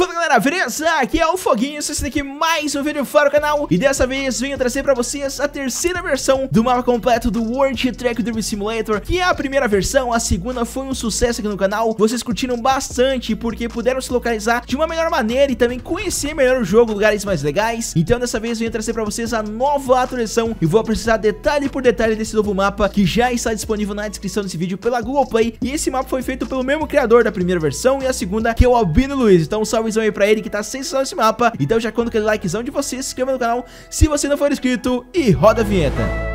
Fala galera, beleza? Aqui é o Foguinho, vocês tá aqui mais um vídeo para o canal E dessa vez venho trazer para vocês a terceira versão do mapa completo do World Track Dream Simulator Que é a primeira versão, a segunda foi um sucesso aqui no canal Vocês curtiram bastante porque puderam se localizar de uma melhor maneira E também conhecer melhor o jogo, lugares mais legais Então dessa vez venho trazer para vocês a nova atualização E vou precisar detalhe por detalhe desse novo mapa Que já está disponível na descrição desse vídeo pela Google Play E esse mapa foi feito pelo mesmo criador da primeira versão e a segunda que é o Albino Luiz Então salve likezão aí pra ele que tá sensacional esse mapa. Então já conta aquele likezão de você, se inscreva no canal se você não for inscrito e roda a vinheta.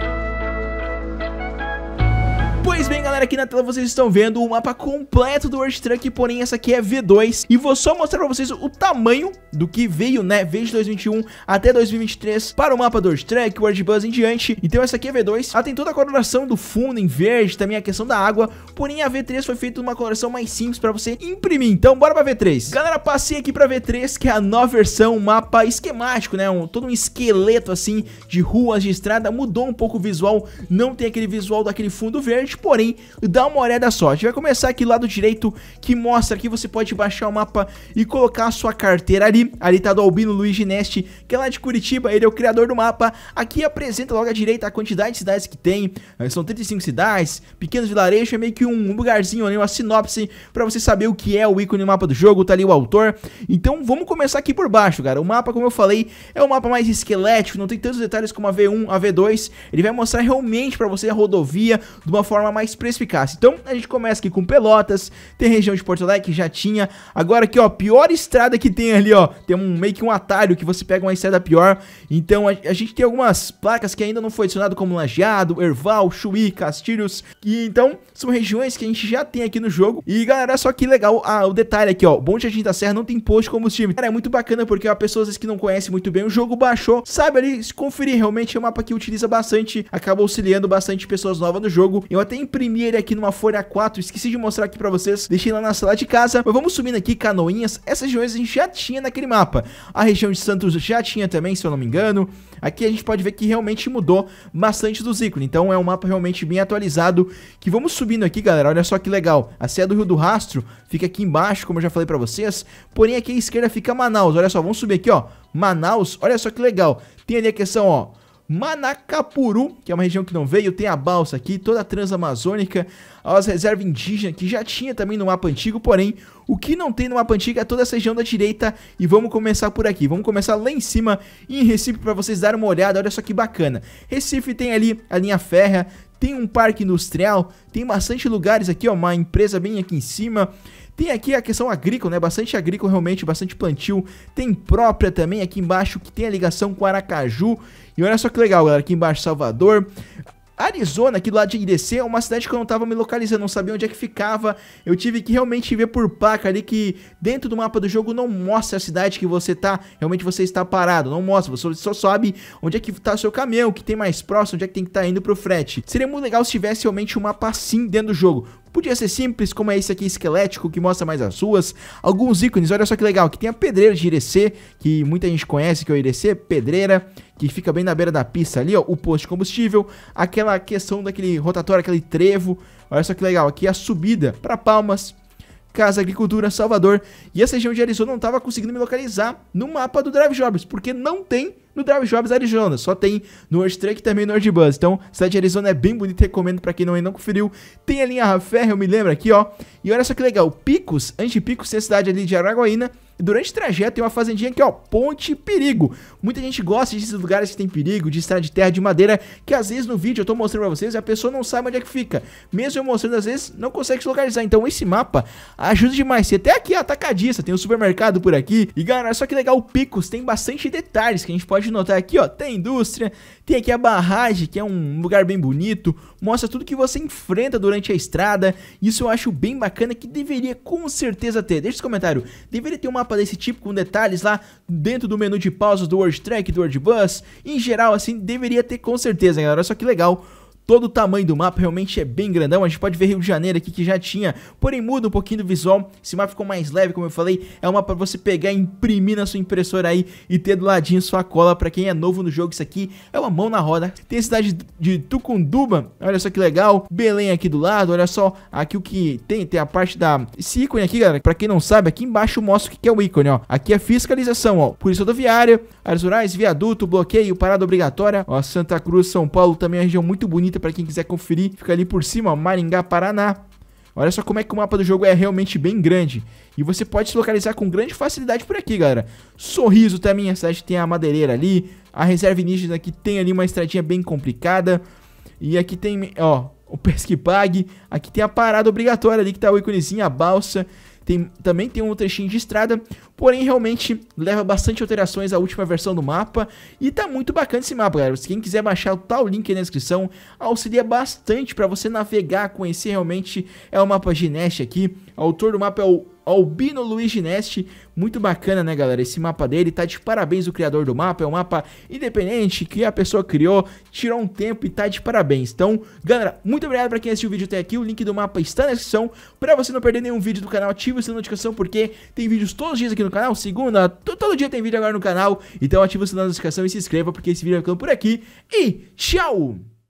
galera, aqui na tela vocês estão vendo o mapa completo do World Truck, porém essa aqui é V2. E vou só mostrar pra vocês o tamanho do que veio, né, desde 2021 até 2023 para o mapa do World Truck, World Bus em diante. Então essa aqui é V2. Ela tem toda a coloração do fundo em verde, também a questão da água, porém a V3 foi feita uma coloração mais simples pra você imprimir. Então bora pra V3. Galera, passei aqui pra V3, que é a nova versão, mapa esquemático, né, um, todo um esqueleto assim de ruas de estrada, mudou um pouco o visual, não tem aquele visual daquele fundo verde, porém dá uma olhada só. A gente vai começar aqui do lado direito, que mostra que você pode baixar o mapa e colocar a sua carteira ali. Ali tá do Albino Luiz Gineste, que é lá de Curitiba, ele é o criador do mapa. Aqui apresenta logo à direita a quantidade de cidades que tem. Eh, são 35 cidades, pequenos vilarejos, é meio que um lugarzinho ali, uma sinopse para você saber o que é o ícone do mapa do jogo, tá ali o autor. Então vamos começar aqui por baixo, cara. O mapa, como eu falei, é um mapa mais esquelético, não tem tantos detalhes como a V1, a V2. Ele vai mostrar realmente para você a rodovia de uma forma mais precisa ficasse. Então, a gente começa aqui com Pelotas, tem região de Porto Alegre, já tinha. Agora aqui, ó, pior estrada que tem ali, ó, tem um meio que um atalho que você pega uma estrada pior. Então, a, a gente tem algumas placas que ainda não foi adicionado, como Lajeado, Erval, Chuí, Castilhos. E então, são regiões que a gente já tem aqui no jogo. E, galera, só que legal ah, o detalhe aqui, ó, Bom Jardim da Serra não tem posto de combustível. Cara, é muito bacana porque, ó, pessoas que não conhecem muito bem o jogo, baixou, sabe ali, se conferir, realmente é um mapa que utiliza bastante, acaba auxiliando bastante pessoas novas no jogo. Eu até imprimi ele aqui numa folha 4. Esqueci de mostrar aqui pra vocês. Deixei lá na sala de casa. Mas vamos subindo aqui, Canoinhas. Essas regiões a gente já tinha naquele mapa. A região de Santos já tinha também, se eu não me engano. Aqui a gente pode ver que realmente mudou bastante dos ícones. Então é um mapa realmente bem atualizado. Que vamos subindo aqui, galera. Olha só que legal. A Serra do Rio do Rastro fica aqui embaixo, como eu já falei pra vocês. Porém, aqui à esquerda fica Manaus. Olha só, vamos subir aqui, ó. Manaus, olha só que legal. Tem ali a questão, ó Manacapuru, que é uma região que não veio, tem a balsa aqui, toda a transamazônica, as reservas indígenas que já tinha também no mapa antigo, porém, o que não tem no mapa antigo é toda essa região da direita e vamos começar por aqui, vamos começar lá em cima em Recife para vocês darem uma olhada, olha só que bacana. Recife tem ali a linha férrea, tem um parque industrial, tem bastante lugares aqui, ó, uma empresa bem aqui em cima, tem aqui a questão agrícola, né? Bastante agrícola realmente, bastante plantio. Tem própria também aqui embaixo que tem a ligação com Aracaju. E olha só que legal, galera, aqui embaixo Salvador. Arizona, aqui do lado de IDC, é uma cidade que eu não estava me localizando, não sabia onde é que ficava. Eu tive que realmente ver por placa ali que dentro do mapa do jogo não mostra a cidade que você tá, realmente você está parado, não mostra, você só sabe onde é que tá o seu caminhão, o que tem mais próximo, onde é que tem que estar tá indo pro frete. Seria muito legal se tivesse realmente um mapa assim dentro do jogo, Podia ser simples, como é esse aqui esquelético, que mostra mais as ruas. Alguns ícones, olha só que legal, que tem a pedreira de Irecê, que muita gente conhece que é o Irecê, pedreira, que fica bem na beira da pista ali, ó, o posto de combustível, aquela questão daquele rotatório, aquele trevo. Olha só que legal, aqui a subida para Palmas, Casa Agricultura, Salvador. E essa região de Arizona não estava conseguindo me localizar no mapa do Drive Jobs, porque não tem no Drive Jobs Arizona. Só tem no Earthstrike e também no Bus. Então, cidade de Arizona é bem bonita, recomendo para quem não ainda não conferiu. Tem a linha eu me lembro aqui, ó. E olha só que legal, Picos, Antipicos, tem a cidade ali de Araguaína. E durante o trajeto tem uma fazendinha aqui, ó, Ponte Perigo. Muita gente gosta desses lugares que tem perigo, de estrada de terra, de madeira, que às vezes no vídeo eu tô mostrando pra vocês a pessoa não sabe onde é que fica. Mesmo eu mostrando, às vezes não consegue se localizar. Então esse mapa ajuda demais. Tem até aqui a atacadista, tem um supermercado por aqui. E galera, só que legal, Picos tem bastante detalhes que a gente pode de notar aqui, ó, tem indústria, tem aqui a barragem, que é um lugar bem bonito, mostra tudo que você enfrenta durante a estrada. Isso eu acho bem bacana que deveria com certeza ter. Deixa esse comentário. Deveria ter um mapa desse tipo com detalhes lá dentro do menu de pausas do World Track, do World Bus. Em geral, assim, deveria ter com certeza, galera. só que legal Todo o tamanho do mapa realmente é bem grandão. A gente pode ver Rio de Janeiro aqui que já tinha, porém muda um pouquinho do visual. Esse mapa ficou mais leve, como eu falei. É um mapa pra você pegar e imprimir na sua impressora aí e ter do ladinho sua cola. Pra quem é novo no jogo, isso aqui é uma mão na roda. Tem a cidade de Tucunduba, olha só que legal. Belém aqui do lado, olha só aqui o que tem. Tem a parte da... Esse ícone aqui, galera, pra quem não sabe, aqui embaixo mostra o que é o ícone, ó. Aqui é fiscalização, ó. Polícia rodoviária, áreas rurais, viaduto, bloqueio, parada obrigatória. Ó, Santa Cruz, São Paulo também é uma região muito bonita direita para quem quiser conferir. Fica ali por cima, ó, Maringá, Paraná. Olha só como é que o mapa do jogo é realmente bem grande. E você pode se localizar com grande facilidade por aqui, galera. Sorriso também, a cidade tem a madeireira ali. A reserva indígena aqui tem ali uma estradinha bem complicada. E aqui tem, ó, o Pesque Pague. Aqui tem a parada obrigatória ali que tá o íconezinho, a balsa. Tem, também tem um trechinho de estrada, porém realmente leva bastante alterações à última versão do mapa. E tá muito bacana esse mapa, galera. Se quem quiser baixar, tá o link aí na descrição. Auxilia bastante para você navegar, conhecer realmente. É o mapa Gineste aqui. O autor do mapa é o Albino Luigi Neste. Muito bacana, né, galera? Esse mapa dele tá de parabéns o criador do mapa. É um mapa independente que a pessoa criou, tirou um tempo e tá de parabéns. Então, galera, muito obrigado pra quem assistiu o vídeo até aqui. O link do mapa está na descrição. Pra você não perder nenhum vídeo do canal, ative o sininho notificação porque tem vídeos todos os dias aqui no canal. Segunda, todo dia tem vídeo agora no canal. Então, ative o sininho notificação e se inscreva porque esse vídeo vai ficando por aqui. E tchau!